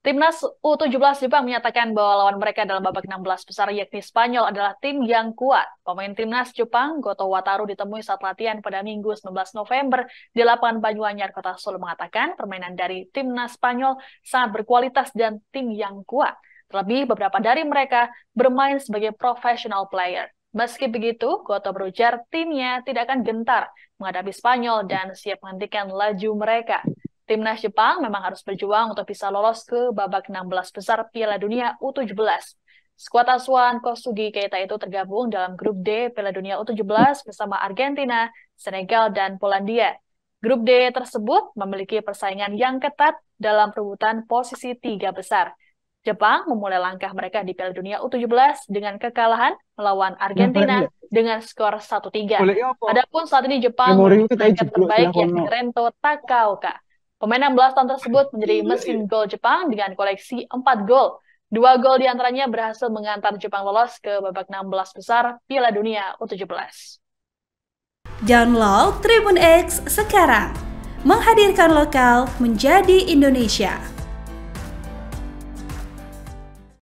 Timnas U17 Jepang menyatakan bahwa lawan mereka dalam babak 16 besar yakni Spanyol adalah tim yang kuat. Pemain timnas Jepang, Goto Wataru ditemui saat latihan pada Minggu 19 November di lapangan Banyuanyar Kota Solo mengatakan permainan dari timnas Spanyol sangat berkualitas dan tim yang kuat. Terlebih beberapa dari mereka bermain sebagai professional player. Meski begitu, Goto berujar timnya tidak akan gentar menghadapi Spanyol dan siap menghentikan laju mereka. Timnas Jepang memang harus berjuang untuk bisa lolos ke babak 16 besar Piala Dunia U17. Skuad asuhan Kosugi Keita itu tergabung dalam grup D Piala Dunia U17 bersama Argentina, Senegal, dan Polandia. Grup D tersebut memiliki persaingan yang ketat dalam perebutan posisi tiga besar. Jepang memulai langkah mereka di Piala Dunia U17 dengan kekalahan melawan Argentina iya, iya. dengan skor 1-3. Iya, Adapun saat ini Jepang memiliki terbaik ya, yakni Rento Takaoka. Pemain 16 tahun tersebut menjadi iya, mesin iya. gol Jepang dengan koleksi 4 gol. Dua gol diantaranya berhasil mengantar Jepang lolos ke babak 16 besar Piala Dunia U17. Download Tribun X sekarang. Menghadirkan lokal menjadi Indonesia.